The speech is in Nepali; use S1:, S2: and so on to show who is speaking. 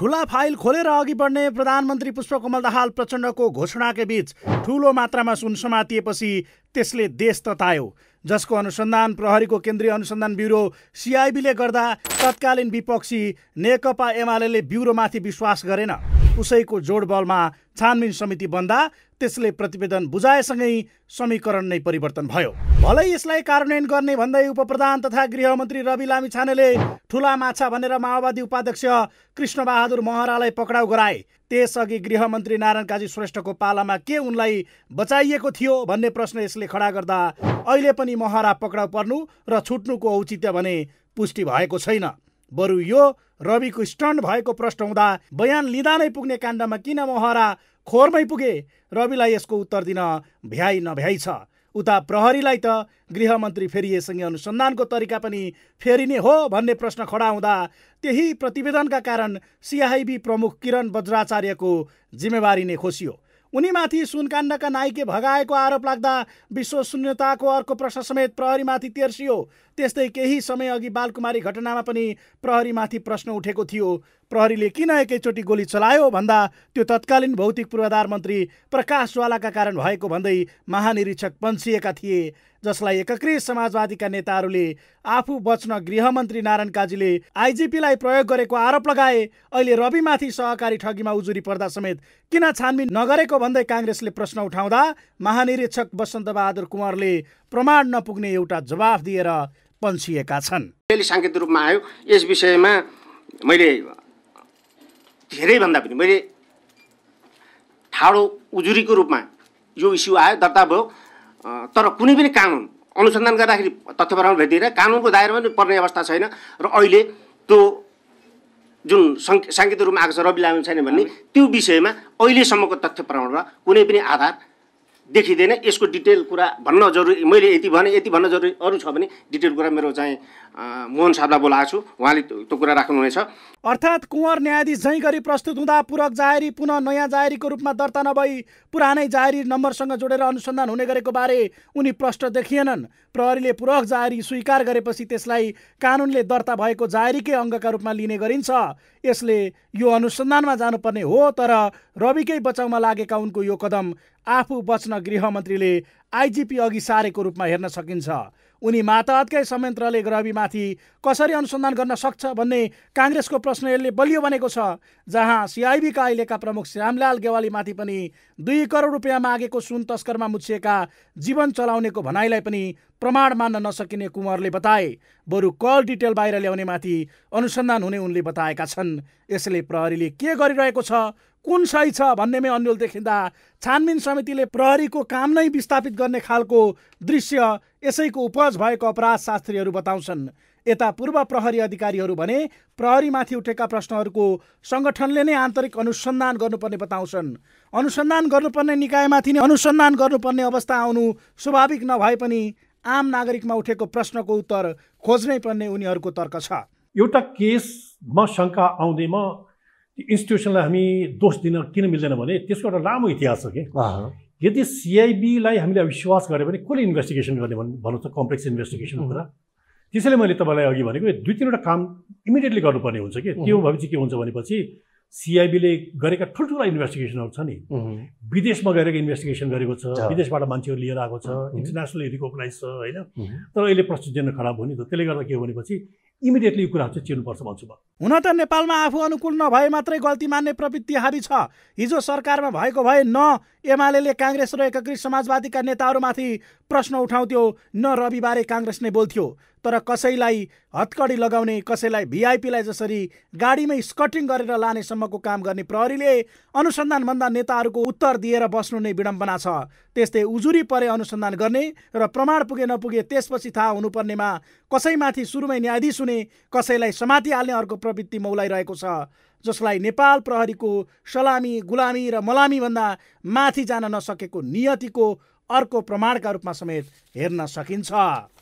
S1: ठुला फाइल खोलेर अघि बढ्ने प्रधानमन्त्री पुष्पकमल दाहाल प्रचण्डको घोषणाकै बीच ठुलो मात्रामा सुन समातिएपछि त्यसले देश ततायो जसको अनुसन्धान प्रहरीको केन्द्रीय अनुसन्धान ब्युरो सिआइबीले गर्दा तत्कालीन विपक्षी नेकपा एमाले ब्युरोमाथि विश्वास गरेन उसैको जोडबलमा छानबिन समिति बन्दा त्यसले प्रतिवेदन बुझाएसँगै समीकरण नै परिवर्तन भयो भलै यसलाई कार्यान्वयन गर्ने भन्दै उपप्रधान तथा गृहमन्त्री रवि लामिछानेले ठुला माछा भनेर माओवादी उपाध्यक्ष कृष्णबहादुर महरालाई पक्राउ गराए त्यसअघि गृहमन्त्री नारायण काजी श्रेष्ठको पालामा के उनलाई बचाइएको थियो भन्ने प्रश्न यसले खडा गर्दा अहिले पनि महरा पक्राउ पर्नु र छुट्नुको औचित्य भने पुष्टि भएको छैन बरु यो रविको स्टन्ट भएको प्रश्न हुँदा बयान लिँदा नै पुग्ने काण्डमा किन महरा खोरमै पुगे रविलाई यसको उत्तर दिन भ्याइ नभ्याइ छ उता प्रहरीलाई त गृहमन्त्री फेरिएसँगै अनुसन्धानको तरिका पनि फेरिने हो भन्ने प्रश्न खडा हुँदा त्यही प्रतिवेदनका कारण सिआइबी प्रमुख किरण बज्राचार्यको जिम्मेवारी नै खोसियो उनीमाथि सुनकाण्डका नाइके भगाएको आरोप लाग्दा शून्यताको अर्को प्रश्न समेत प्रहरीमाथि तेर्सियो त्यस्तै केही समय अघि बालकुमारी घटनामा पनि प्रहरीमाथि प्रश्न उठेको थियो प्रहरीले किन एकैचोटि गोली चलायो भन्दा त्यो तत्कालीन भौतिक पूर्वाधार मन्त्री प्रकाशवालाका कारण भएको भन्दै महानिरीक्षक पन्सिएका थिए जसलाई एकक्रिय समाजवादीका नेताहरूले आफू बच्न गृहमन्त्री नारायण काजीले आइजिपीलाई प्रयोग गरेको आरोप लगाए अहिले रविमाथि सहकारी ठगीमा उजुरी पर्दा समेत किन छानबिन नगरेको भन्दै काङ्ग्रेसले प्रश्न उठाउँदा महानिरीक्षक बहादुर कुमारले प्रमाण नपुग्ने एउटा जवाफ दिएर पन्सिएका छन्
S2: साङ्केतिक रूपमा आयो यस विषयमा मैले धेरैभन्दा पनि मैले ठाडो उजुरीको रूपमा यो इस्यु आयो दर्ता भयो तर कुनै पनि कानुन अनुसन्धान गर्दाखेरि तथ्य प्रमाण भेटिएर कानुनको दायरामा पनि पर्ने अवस्था छैन र अहिले त्यो जुन सङ्के साङ्केतिक रूपमा आएको छ रवि लामन छैन भन्ने त्यो विषयमा अहिलेसम्मको तथ्य प्रमाण र कुनै पनि आधार देखिँदैन यसको डिटेल कुरा भन्न जरुरी मैले यति भने यति भन्न जरुरी अरू छ भने डिटेल कुरा मेरो चाहिँ मोहन साहबलाई बोलाएको छु उहाँले त्यो कुरा राख्नुहुनेछ
S1: अर्थात् कुँवर न्यायाधीश जहीँ गरी प्रस्तुत हुँदा पूरक जाहेरी पुनः नयाँ जाहेरीको रूपमा दर्ता नभई पुरानै जाहेरी नम्बरसँग जोडेर अनुसन्धान हुने गरेको बारे उनी प्रष्ट देखिएनन् प्रहरीले पूरक जाहेरी स्वीकार गरेपछि त्यसलाई कानुनले दर्ता भएको जाहेरीकै अङ्गका रूपमा लिने गरिन्छ यसले यो अनुसन्धानमा जानुपर्ने हो तर रविकै बचाउमा लागेका उनको यो कदम आफू बच्न गृहमन्त्रीले आइजिपी अघि सारेको रूपमा हेर्न सकिन्छ उनी माताहतकै संयन्त्रले ग्रहीमाथि कसरी अनुसन्धान गर्न सक्छ भन्ने काङ्ग्रेसको प्रश्न यसले बलियो बनेको छ जहाँ सिआइबीका अहिलेका प्रमुख श्यामलाल गेवालीमाथि पनि दुई करोड रुपियाँ मागेको सुन तस्करमा मुछिएका जीवन चलाउनेको भनाइलाई पनि प्रमाण मान्न नसकिने कुँवरले बताए बरु कल डिटेल बाहिर ल्याउनेमाथि अनुसन्धान हुने उनले बताएका छन् यसले प्रहरीले के गरिरहेको छ कुन सही छ भन्नेमै अन्यल देखिँदा छानबिन समितिले प्रहरीको काम नै विस्थापित गर्ने खालको दृश्य यसैको उपज भएको अपराध शास्त्रीहरू बताउँछन् यता पूर्व प्रहरी अधिकारीहरू भने प्रहरीमाथि उठेका प्रश्नहरूको सङ्गठनले नै आन्तरिक अनुसन्धान गर्नुपर्ने बताउँछन् अनुसन्धान गर्नुपर्ने निकायमाथि नै अनुसन्धान गर्नुपर्ने अवस्था आउनु स्वाभाविक नभए पनि आम नागरिकमा उठेको प्रश्नको उत्तर खोज्नै पर्ने उनीहरूको तर्क छ
S3: एउटा केसमा शङ्का आउँदैमा इन्स्टिट्युसनलाई हामी दोष दिन किन मिल्दैन भने त्यसको एउटा लामो इतिहास छ कि यदि सिआइबीलाई हामीले विश्वास गरे भने कसले इन्भेस्टिगेसन गर्ने भन् भन्नु त कम्प्लेक्स इन्भेस्टिगेसनको कुरा त्यसैले मैले तपाईँलाई अघि भनेको दुई तिनवटा काम इमिडिएटली गर्नुपर्ने हुन्छ कि त्यो भएपछि के हुन्छ भनेपछि सिआइबीले गरेका ठुल्ठुला इन्भेस्टिगेसनहरू छ नि विदेशमा गरेको इन्भेस्टिगेसन गरेको छ विदेशबाट मान्छेहरू लिएर आएको छ इन्टरनेसनली रिकगनाइज छ होइन तर अहिले प्रस्तुत प्रसिडेन्ट खराब हो नि त त्यसले गर्दा के हो भनेपछि इमिडिएटली यो कुराहरू चाहिँ चिर्नुपर्छ भन्छु म
S1: हुन त नेपालमा आफू अनुकूल नभए मात्रै गल्ती मान्ने प्रवृत्ति हाबी छ हिजो सरकारमा भएको भए न एमाले काङ्ग्रेस र एकीकृत समाजवादीका नेताहरूमाथि प्रश्न उठाउँथ्यो न रविबारे काङ्ग्रेस नै बोल्थ्यो तर कसैलाई हत्कडी लगाउने कसैलाई भिआइपीलाई जसरी गाडीमै स्कटिङ गरेर लानेसम्मको काम गर्ने प्रहरीले अनुसन्धानभन्दा नेताहरूको उत्तर दिएर बस्नु नै विडम्बना छ त्यस्तै उजुरी परे अनुसन्धान गर्ने र प्रमाण पुगे नपुगे त्यसपछि थाहा हुनुपर्नेमा कसैमाथि सुरुमै न्यायाधीश हुने कसैलाई समातिहाल्ने अर्को प्रवृत्ति मौलाइरहेको छ जसलाई नेपाल प्रहरीको सलामी गुलामी र मलामीभन्दा माथि जान नसकेको नियतिको अर्को प्रमाणका रूपमा समेत हेर्न सकिन्छ